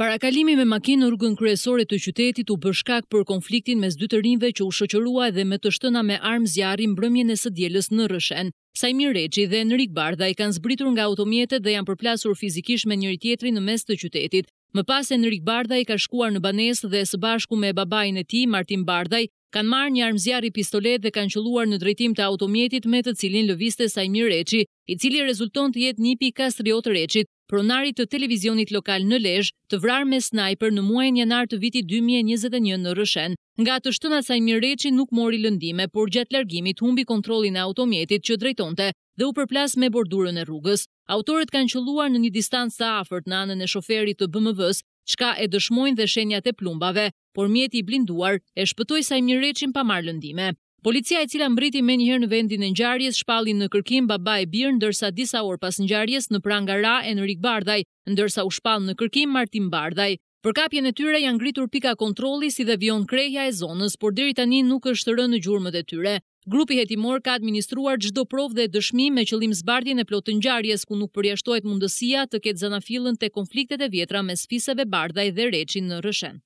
Parakalimi me makinë në rrugën kryesore të qytetit u përshkak për konfliktin mes dy të rinjve që u shoqërua edhe me të shtëna me armë zjarri mbrëmjen e së djelës në Rëshen. Sajmir Reqi dhe Enrik Bardha i kanë zbritur nga automjetet dhe janë përplasur fizikisht me njëri tjetri në mes të qytetit. Më pas Enrik Bardha i ka shkuar në banes dhe së bashku me babajnë e ti, Martin Bardhaj kanë marë një armë zjarri pistolet dhe kanë qëluar në drejtim të automjetit me të cilin lëviste Sajmir Reqi, i cili rezulton të jetë një pikastriot pronari të televizionit lokal në Lezh të vrarë me snajper në muajin janar të vitit 2021 në Rëshen. Nga të shtëna saj Mirreçi nuk mori lëndime, por gjatë largimit humbi kontrollin e automjetit që drejtonte dhe u përplas me bordurën e rrugës. Autorët kanë qelluar në një distancë të afërt në anën e shoferit të BMW-s, çka e dëshmojnë dhe shenjat e plumbave, por mjeti i blinduar e shpëtoi saj Mirreçin pa marë lëndime. Policia e cila mbriti me njëherë në vendin e njarjes shpalin në kërkim baba e birë ndërsa disa orë pas njarjes në pranga ra e në rikë bardaj, ndërsa u shpalin në kërkim martim bardaj. Për kapjen e tyre janë gritur pika kontroli si dhe vion kreja e zonës, por deri tani nuk është rënë në gjurëmët e tyre. Grupi hetimor ka administruar gjdo prov dhe dëshmi me qëlim zbardjen e plotë njarjes, ku nuk përjashtojt mundësia të ketë zanafilën të konfliktet e vjetra me sfiseve bardaj dhe reqin në rëshen.